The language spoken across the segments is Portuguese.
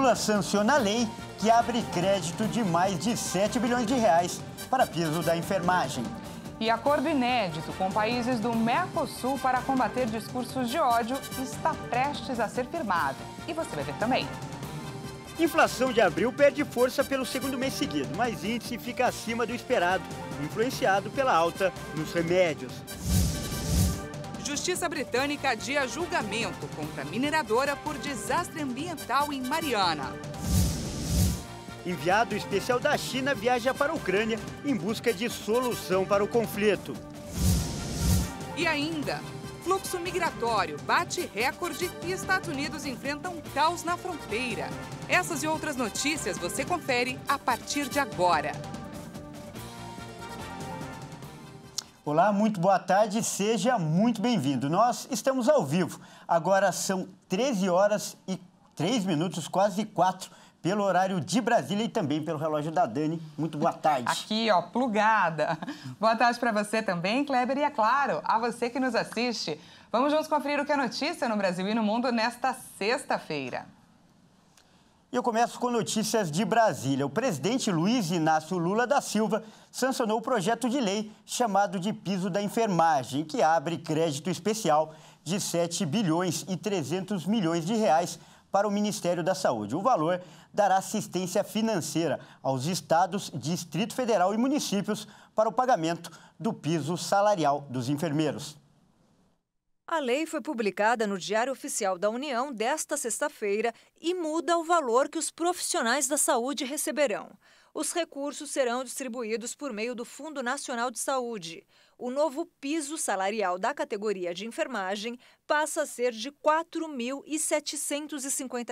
Lula sanciona a lei que abre crédito de mais de 7 bilhões de reais para piso da enfermagem. E acordo inédito com países do Mercosul para combater discursos de ódio está prestes a ser firmado. E você vai ver também. Inflação de abril perde força pelo segundo mês seguido, mas índice fica acima do esperado, influenciado pela alta nos remédios. Justiça britânica adia julgamento contra mineradora por desastre ambiental em Mariana. Enviado especial da China viaja para a Ucrânia em busca de solução para o conflito. E ainda, fluxo migratório bate recorde e Estados Unidos enfrentam um caos na fronteira. Essas e outras notícias você confere a partir de agora. Olá, muito boa tarde, seja muito bem-vindo. Nós estamos ao vivo. Agora são 13 horas e 3 minutos, quase 4, pelo horário de Brasília e também pelo relógio da Dani. Muito boa tarde. Aqui, ó, plugada. Boa tarde para você também, Kleber, e é claro, a você que nos assiste. Vamos juntos conferir o que é notícia no Brasil e no mundo nesta sexta-feira. E eu começo com notícias de Brasília. O presidente Luiz Inácio Lula da Silva sancionou o projeto de lei chamado de Piso da Enfermagem, que abre crédito especial de 7 bilhões e 300 milhões de reais para o Ministério da Saúde. O valor dará assistência financeira aos estados, Distrito Federal e municípios para o pagamento do piso salarial dos enfermeiros. A lei foi publicada no Diário Oficial da União desta sexta-feira e muda o valor que os profissionais da saúde receberão. Os recursos serão distribuídos por meio do Fundo Nacional de Saúde. O novo piso salarial da categoria de enfermagem passa a ser de R$ 4.750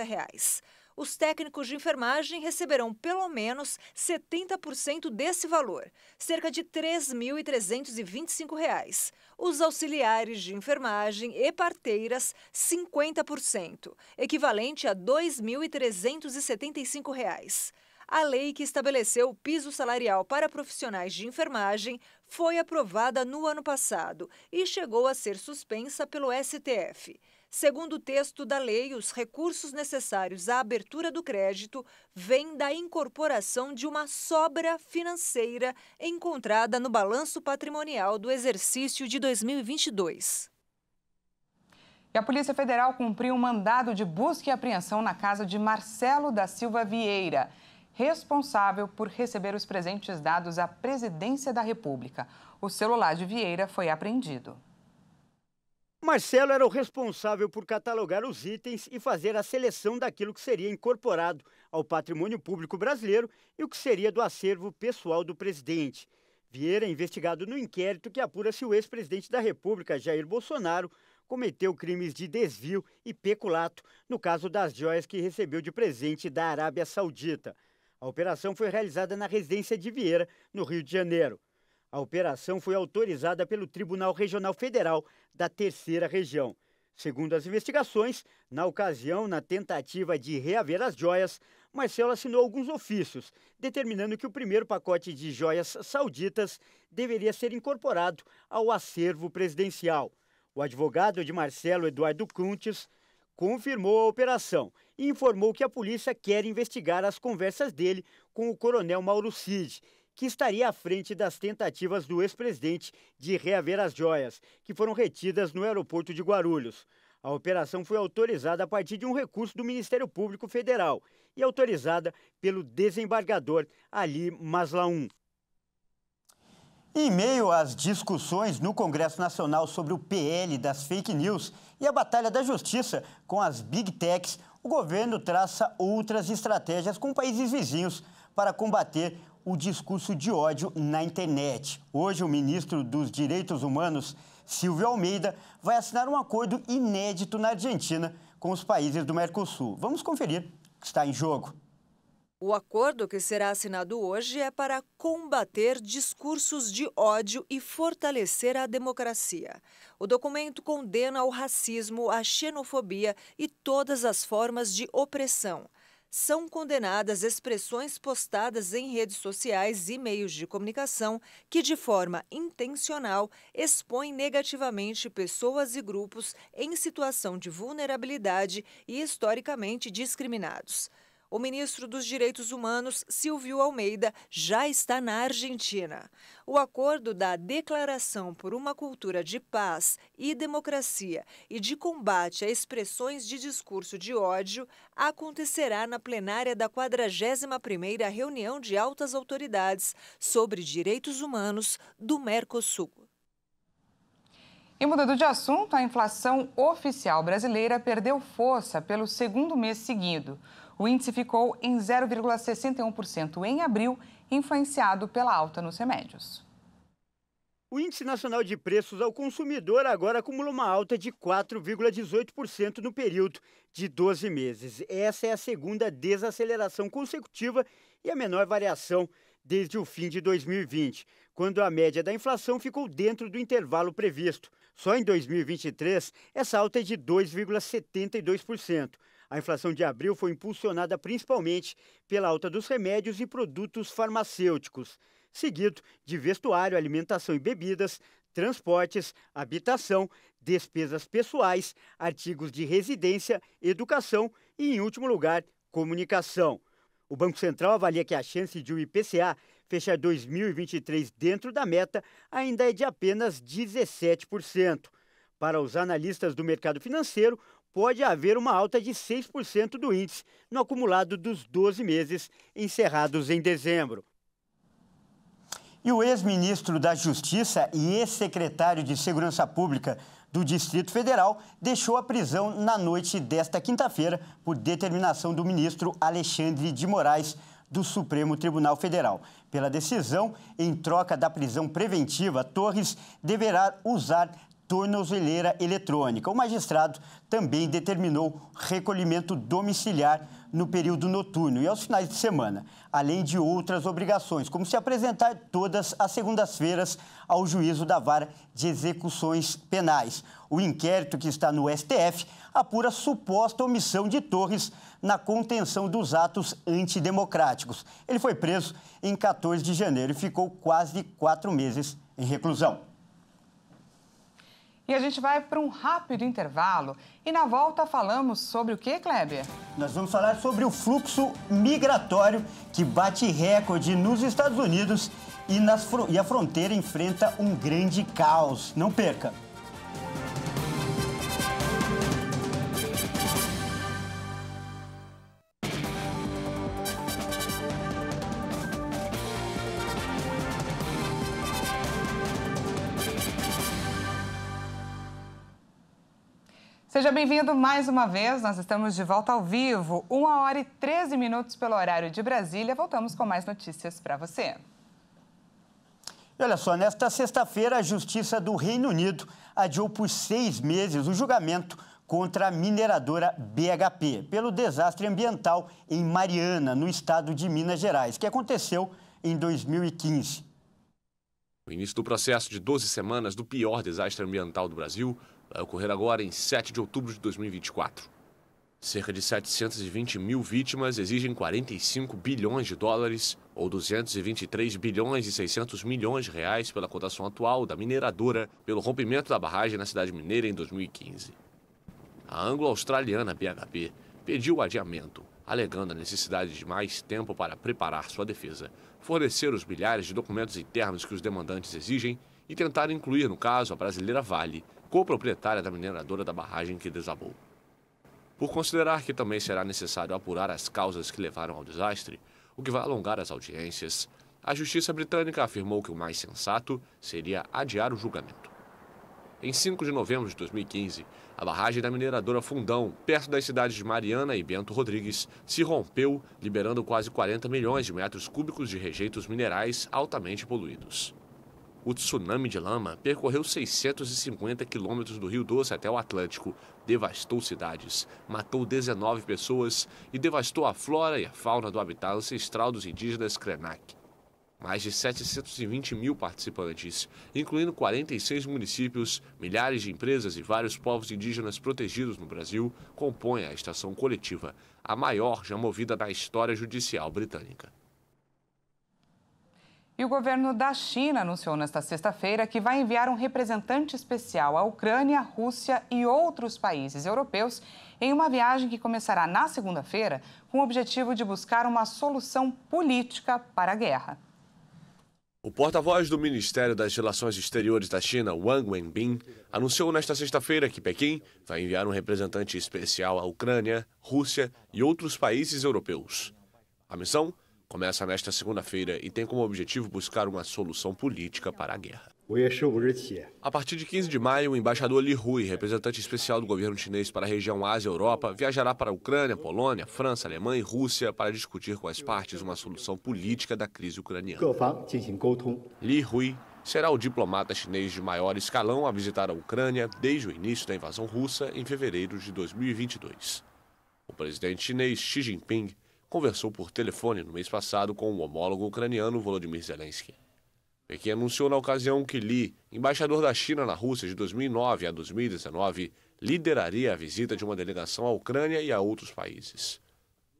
os técnicos de enfermagem receberão pelo menos 70% desse valor, cerca de R$ 3.325. Os auxiliares de enfermagem e parteiras, 50%, equivalente a R$ 2.375 a lei que estabeleceu o piso salarial para profissionais de enfermagem foi aprovada no ano passado e chegou a ser suspensa pelo STF. Segundo o texto da lei, os recursos necessários à abertura do crédito vêm da incorporação de uma sobra financeira encontrada no balanço patrimonial do exercício de 2022. E a Polícia Federal cumpriu um mandado de busca e apreensão na casa de Marcelo da Silva Vieira, responsável por receber os presentes dados à Presidência da República. O celular de Vieira foi apreendido. Marcelo era o responsável por catalogar os itens e fazer a seleção daquilo que seria incorporado ao patrimônio público brasileiro e o que seria do acervo pessoal do presidente. Vieira é investigado no inquérito que apura se o ex-presidente da República, Jair Bolsonaro, cometeu crimes de desvio e peculato no caso das joias que recebeu de presente da Arábia Saudita. A operação foi realizada na residência de Vieira, no Rio de Janeiro. A operação foi autorizada pelo Tribunal Regional Federal da Terceira Região. Segundo as investigações, na ocasião, na tentativa de reaver as joias, Marcelo assinou alguns ofícios, determinando que o primeiro pacote de joias sauditas deveria ser incorporado ao acervo presidencial. O advogado de Marcelo, Eduardo Cuntes, confirmou a operação e informou que a polícia quer investigar as conversas dele com o coronel Mauro Cid que estaria à frente das tentativas do ex-presidente de reaver as joias, que foram retidas no aeroporto de Guarulhos. A operação foi autorizada a partir de um recurso do Ministério Público Federal e autorizada pelo desembargador Ali Maslaum. Em meio às discussões no Congresso Nacional sobre o PL das fake news e a batalha da justiça com as big techs, o governo traça outras estratégias com países vizinhos para combater o discurso de ódio na internet. Hoje, o ministro dos Direitos Humanos, Silvio Almeida, vai assinar um acordo inédito na Argentina com os países do Mercosul. Vamos conferir o que está em jogo. O acordo que será assinado hoje é para combater discursos de ódio e fortalecer a democracia. O documento condena o racismo, a xenofobia e todas as formas de opressão são condenadas expressões postadas em redes sociais e meios de comunicação que, de forma intencional, expõem negativamente pessoas e grupos em situação de vulnerabilidade e historicamente discriminados. O ministro dos Direitos Humanos, Silvio Almeida, já está na Argentina. O acordo da Declaração por uma Cultura de Paz e Democracia e de combate a expressões de discurso de ódio acontecerá na plenária da 41ª reunião de altas autoridades sobre direitos humanos do Mercosul. E mudando de assunto, a inflação oficial brasileira perdeu força pelo segundo mês seguido. O índice ficou em 0,61% em abril, influenciado pela alta nos remédios. O Índice Nacional de Preços ao Consumidor agora acumula uma alta de 4,18% no período de 12 meses. Essa é a segunda desaceleração consecutiva e a menor variação desde o fim de 2020, quando a média da inflação ficou dentro do intervalo previsto. Só em 2023, essa alta é de 2,72%. A inflação de abril foi impulsionada principalmente pela alta dos remédios e produtos farmacêuticos, seguido de vestuário, alimentação e bebidas, transportes, habitação, despesas pessoais, artigos de residência, educação e, em último lugar, comunicação. O Banco Central avalia que a chance de o IPCA fechar 2023 dentro da meta ainda é de apenas 17%. Para os analistas do mercado financeiro, pode haver uma alta de 6% do índice no acumulado dos 12 meses encerrados em dezembro. E o ex-ministro da Justiça e ex-secretário de Segurança Pública do Distrito Federal deixou a prisão na noite desta quinta-feira por determinação do ministro Alexandre de Moraes do Supremo Tribunal Federal. Pela decisão, em troca da prisão preventiva, Torres deverá usar tornozeleira eletrônica. O magistrado também determinou recolhimento domiciliar no período noturno e aos finais de semana, além de outras obrigações, como se apresentar todas as segundas-feiras ao juízo da vara de execuções penais. O inquérito que está no STF apura suposta omissão de Torres na contenção dos atos antidemocráticos. Ele foi preso em 14 de janeiro e ficou quase quatro meses em reclusão. E a gente vai para um rápido intervalo e na volta falamos sobre o que, Kleber? Nós vamos falar sobre o fluxo migratório que bate recorde nos Estados Unidos e, nas, e a fronteira enfrenta um grande caos. Não perca! Seja bem-vindo mais uma vez. Nós estamos de volta ao vivo, 1 hora e 13 minutos pelo horário de Brasília. Voltamos com mais notícias para você. olha só, nesta sexta-feira, a Justiça do Reino Unido adiou por seis meses o julgamento contra a mineradora BHP pelo desastre ambiental em Mariana, no estado de Minas Gerais, que aconteceu em 2015. O início do processo de 12 semanas do pior desastre ambiental do Brasil vai ocorrer agora em 7 de outubro de 2024. Cerca de 720 mil vítimas exigem 45 bilhões de dólares, ou 223 bilhões e 600 milhões de reais pela cotação atual da mineradora pelo rompimento da barragem na cidade mineira em 2015. A anglo-australiana BHP pediu o adiamento, alegando a necessidade de mais tempo para preparar sua defesa, fornecer os milhares de documentos internos que os demandantes exigem e tentar incluir no caso a brasileira Vale, coproprietária da mineradora da barragem que desabou. Por considerar que também será necessário apurar as causas que levaram ao desastre, o que vai alongar as audiências, a justiça britânica afirmou que o mais sensato seria adiar o julgamento. Em 5 de novembro de 2015, a barragem da mineradora Fundão, perto das cidades de Mariana e Bento Rodrigues, se rompeu, liberando quase 40 milhões de metros cúbicos de rejeitos minerais altamente poluídos. O tsunami de lama percorreu 650 quilômetros do Rio Doce até o Atlântico, devastou cidades, matou 19 pessoas e devastou a flora e a fauna do habitat ancestral dos indígenas Krenak. Mais de 720 mil participantes, incluindo 46 municípios, milhares de empresas e vários povos indígenas protegidos no Brasil, compõem a estação coletiva, a maior já movida na história judicial britânica. E o governo da China anunciou nesta sexta-feira que vai enviar um representante especial à Ucrânia, Rússia e outros países europeus em uma viagem que começará na segunda-feira com o objetivo de buscar uma solução política para a guerra. O porta-voz do Ministério das Relações Exteriores da China, Wang Wenbin, anunciou nesta sexta-feira que Pequim vai enviar um representante especial à Ucrânia, Rússia e outros países europeus. A missão começa nesta segunda-feira e tem como objetivo buscar uma solução política para a guerra. A partir de 15 de maio, o embaixador Li Hui, representante especial do governo chinês para a região Ásia-Europa, viajará para a Ucrânia, Polônia, França, Alemanha e Rússia para discutir com as partes uma solução política da crise ucraniana. Li Hui será o diplomata chinês de maior escalão a visitar a Ucrânia desde o início da invasão russa em fevereiro de 2022. O presidente chinês Xi Jinping conversou por telefone no mês passado com o homólogo ucraniano Volodymyr Zelensky. Pequim anunciou na ocasião que Li, embaixador da China na Rússia de 2009 a 2019, lideraria a visita de uma delegação à Ucrânia e a outros países.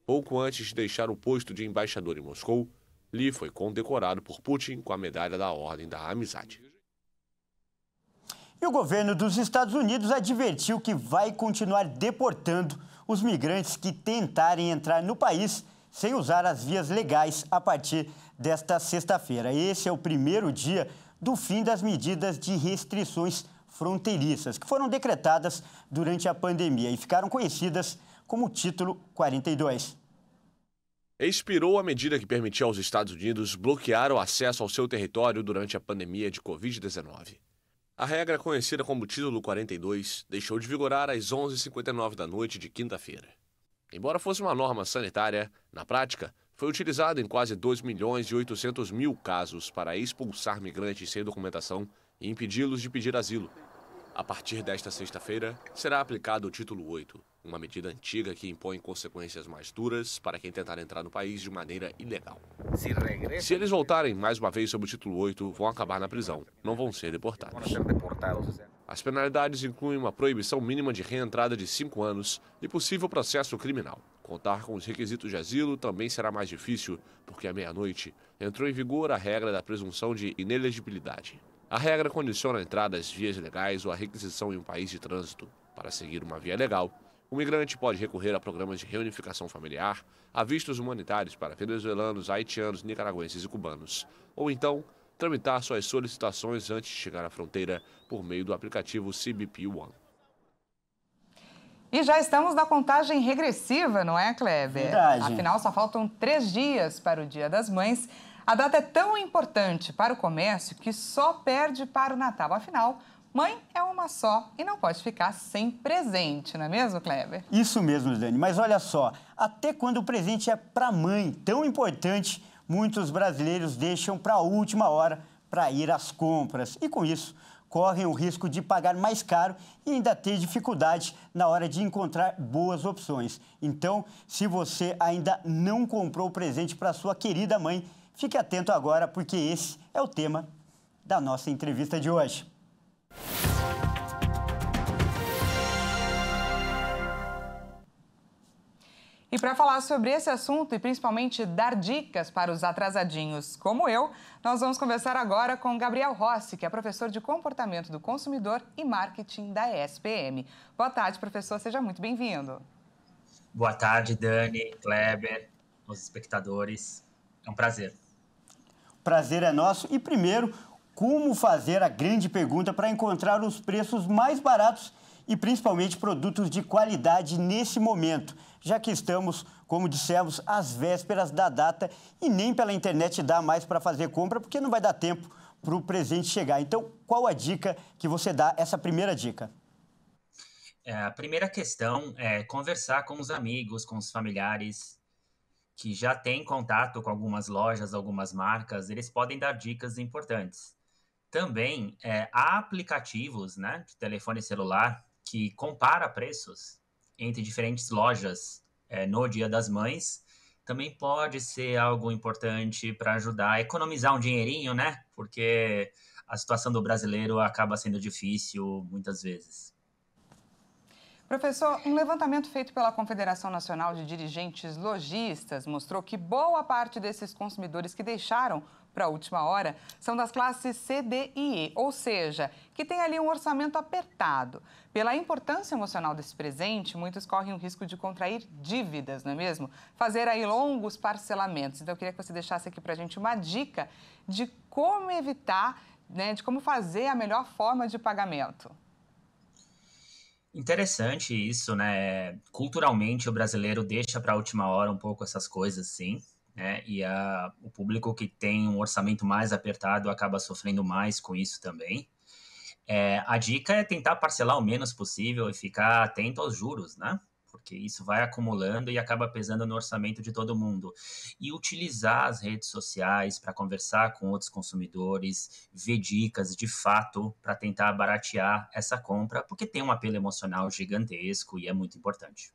Pouco antes de deixar o posto de embaixador em Moscou, Li foi condecorado por Putin com a medalha da Ordem da Amizade. E o governo dos Estados Unidos advertiu que vai continuar deportando os migrantes que tentarem entrar no país sem usar as vias legais a partir desta sexta-feira. Esse é o primeiro dia do fim das medidas de restrições fronteiriças que foram decretadas durante a pandemia e ficaram conhecidas como Título 42. Expirou a medida que permitia aos Estados Unidos bloquear o acesso ao seu território durante a pandemia de Covid-19. A regra conhecida como Título 42 deixou de vigorar às 11h59 da noite de quinta-feira. Embora fosse uma norma sanitária, na prática, foi utilizada em quase 2 milhões e 800 mil casos para expulsar migrantes sem documentação e impedi-los de pedir asilo. A partir desta sexta-feira, será aplicado o Título 8, uma medida antiga que impõe consequências mais duras para quem tentar entrar no país de maneira ilegal. Se, Se eles voltarem mais uma vez sob o título 8, vão acabar na prisão, não vão ser deportados. As penalidades incluem uma proibição mínima de reentrada de cinco anos e possível processo criminal. Contar com os requisitos de asilo também será mais difícil, porque à meia-noite entrou em vigor a regra da presunção de inelegibilidade. A regra condiciona a entrada às vias legais ou a requisição em um país de trânsito. Para seguir uma via legal, o migrante pode recorrer a programas de reunificação familiar, a vistos humanitários para venezuelanos, haitianos, nicaragüenses e cubanos, ou então tramitar suas solicitações antes de chegar à fronteira por meio do aplicativo CBP One. E já estamos na contagem regressiva, não é, Kleber? Verdade. Afinal, só faltam três dias para o Dia das Mães. A data é tão importante para o comércio que só perde para o Natal. Afinal, Mãe é uma só e não pode ficar sem presente, não é mesmo, Kleber? Isso mesmo, Dani. Mas olha só, até quando o presente é para mãe tão importante, muitos brasileiros deixam para a última hora para ir às compras. E com isso, correm o risco de pagar mais caro e ainda ter dificuldade na hora de encontrar boas opções. Então, se você ainda não comprou o presente para sua querida mãe, Fique atento agora, porque esse é o tema da nossa entrevista de hoje. E para falar sobre esse assunto e principalmente dar dicas para os atrasadinhos como eu, nós vamos conversar agora com Gabriel Rossi, que é professor de comportamento do consumidor e marketing da ESPM. Boa tarde, professor, seja muito bem-vindo. Boa tarde, Dani, Kleber, os espectadores. É um prazer. Prazer é nosso. E primeiro, como fazer a grande pergunta para encontrar os preços mais baratos e principalmente produtos de qualidade nesse momento, já que estamos, como dissemos, às vésperas da data e nem pela internet dá mais para fazer compra porque não vai dar tempo para o presente chegar. Então, qual a dica que você dá, essa primeira dica? É, a primeira questão é conversar com os amigos, com os familiares, que já têm contato com algumas lojas, algumas marcas, eles podem dar dicas importantes. Também é, há aplicativos né, de telefone celular que compara preços entre diferentes lojas é, no Dia das Mães. Também pode ser algo importante para ajudar a economizar um dinheirinho, né? Porque a situação do brasileiro acaba sendo difícil muitas vezes. Professor, um levantamento feito pela Confederação Nacional de Dirigentes Logistas mostrou que boa parte desses consumidores que deixaram para a última hora são das classes C, D e E, ou seja, que tem ali um orçamento apertado. Pela importância emocional desse presente, muitos correm o risco de contrair dívidas, não é mesmo? Fazer aí longos parcelamentos. Então, eu queria que você deixasse aqui para a gente uma dica de como evitar, né, de como fazer a melhor forma de pagamento. Interessante isso, né? Culturalmente, o brasileiro deixa para a última hora um pouco essas coisas, sim. Né? E a, o público que tem um orçamento mais apertado acaba sofrendo mais com isso também. É, a dica é tentar parcelar o menos possível e ficar atento aos juros, né? porque isso vai acumulando e acaba pesando no orçamento de todo mundo. E utilizar as redes sociais para conversar com outros consumidores, ver dicas de fato para tentar baratear essa compra, porque tem um apelo emocional gigantesco e é muito importante.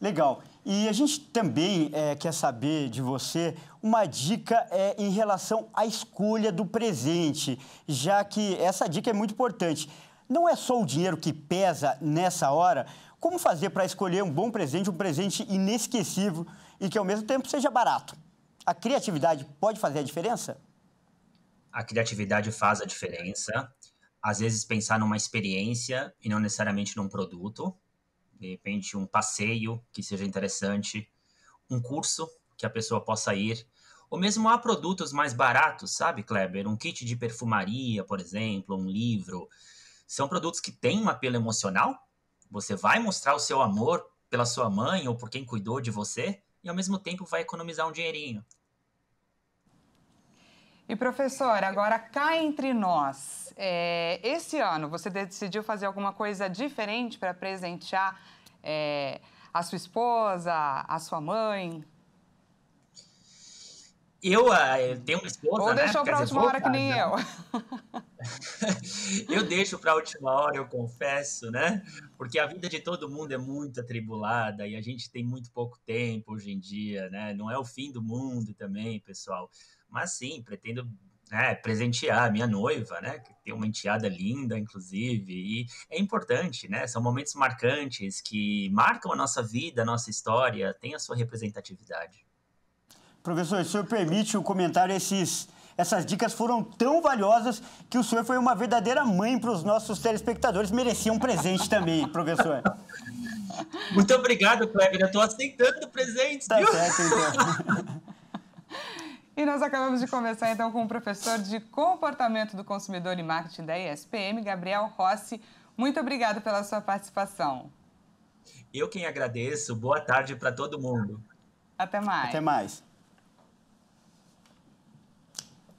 Legal. E a gente também é, quer saber de você uma dica é, em relação à escolha do presente, já que essa dica é muito importante. Não é só o dinheiro que pesa nessa hora, como fazer para escolher um bom presente, um presente inesquecível e que ao mesmo tempo seja barato? A criatividade pode fazer a diferença? A criatividade faz a diferença. Às vezes pensar numa experiência e não necessariamente num produto. De repente, um passeio que seja interessante, um curso que a pessoa possa ir. Ou mesmo há produtos mais baratos, sabe, Kleber? Um kit de perfumaria, por exemplo, um livro. São produtos que têm um apelo emocional, você vai mostrar o seu amor pela sua mãe ou por quem cuidou de você e ao mesmo tempo vai economizar um dinheirinho. E professor, agora cá entre nós, é, esse ano você decidiu fazer alguma coisa diferente para presentear é, a sua esposa, a sua mãe, eu, ah, eu tenho uma esposa. Ou né? deixou para última hora que nem eu. Né? eu deixo para última hora, eu confesso, né? Porque a vida de todo mundo é muito atribulada e a gente tem muito pouco tempo hoje em dia, né? Não é o fim do mundo também, pessoal. Mas sim, pretendo né, presentear a minha noiva, né? Que tem uma enteada linda, inclusive. E é importante, né? São momentos marcantes que marcam a nossa vida, a nossa história, tem a sua representatividade. Professor, se o senhor permite o comentário esses. Essas dicas foram tão valiosas que o senhor foi uma verdadeira mãe para os nossos telespectadores. Merecia um presente também, professor. Muito obrigado, Kleber. Eu estou aceitando presentes. Tá certo, então. E nós acabamos de conversar então com o professor de Comportamento do Consumidor e Marketing da ESPM, Gabriel Rossi. Muito obrigado pela sua participação. Eu quem agradeço. Boa tarde para todo mundo. Até mais. Até mais.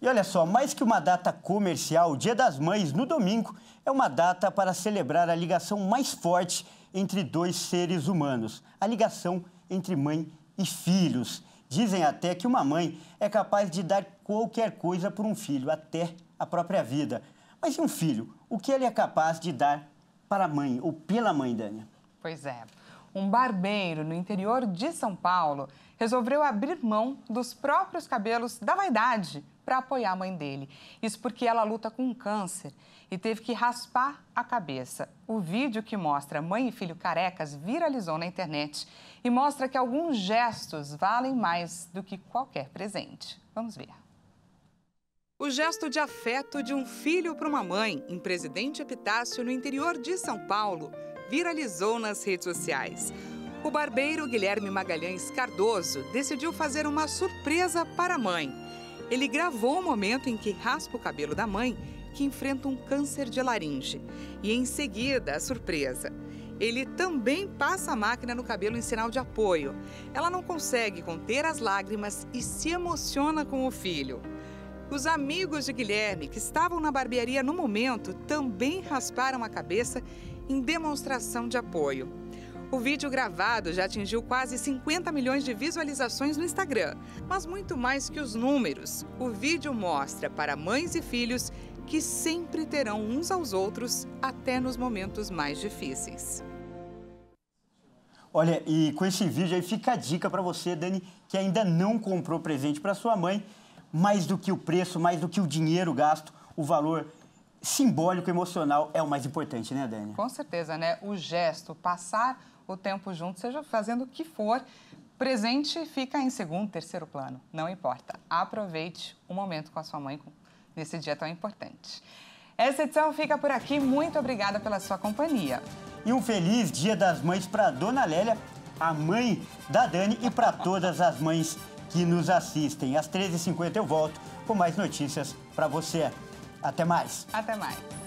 E olha só, mais que uma data comercial, o Dia das Mães, no domingo, é uma data para celebrar a ligação mais forte entre dois seres humanos a ligação entre mãe e filhos. Dizem até que uma mãe é capaz de dar qualquer coisa por um filho, até a própria vida. Mas e um filho? O que ele é capaz de dar para a mãe ou pela mãe, Dânia? Pois é. Um barbeiro no interior de São Paulo resolveu abrir mão dos próprios cabelos da vaidade para apoiar a mãe dele. Isso porque ela luta com câncer e teve que raspar a cabeça. O vídeo que mostra mãe e filho carecas viralizou na internet e mostra que alguns gestos valem mais do que qualquer presente. Vamos ver. O gesto de afeto de um filho para uma mãe em Presidente Epitácio, no interior de São Paulo, viralizou nas redes sociais. O barbeiro Guilherme Magalhães Cardoso decidiu fazer uma surpresa para a mãe. Ele gravou o um momento em que raspa o cabelo da mãe, que enfrenta um câncer de laringe. E em seguida, a surpresa. Ele também passa a máquina no cabelo em sinal de apoio. Ela não consegue conter as lágrimas e se emociona com o filho. Os amigos de Guilherme, que estavam na barbearia no momento, também rasparam a cabeça em demonstração de apoio. O vídeo gravado já atingiu quase 50 milhões de visualizações no Instagram. Mas muito mais que os números, o vídeo mostra para mães e filhos que sempre terão uns aos outros até nos momentos mais difíceis. Olha, e com esse vídeo aí fica a dica para você, Dani, que ainda não comprou presente para sua mãe, mais do que o preço, mais do que o dinheiro gasto, o valor simbólico emocional é o mais importante, né, Dani? Com certeza, né? O gesto, passar o tempo junto, seja fazendo o que for, presente fica em segundo, terceiro plano, não importa. Aproveite o momento com a sua mãe nesse dia tão importante. Essa edição fica por aqui. Muito obrigada pela sua companhia. E um feliz Dia das Mães para Dona Lélia, a mãe da Dani e para todas as mães que nos assistem. Às 13h50 eu volto com mais notícias para você. Até mais. Até mais.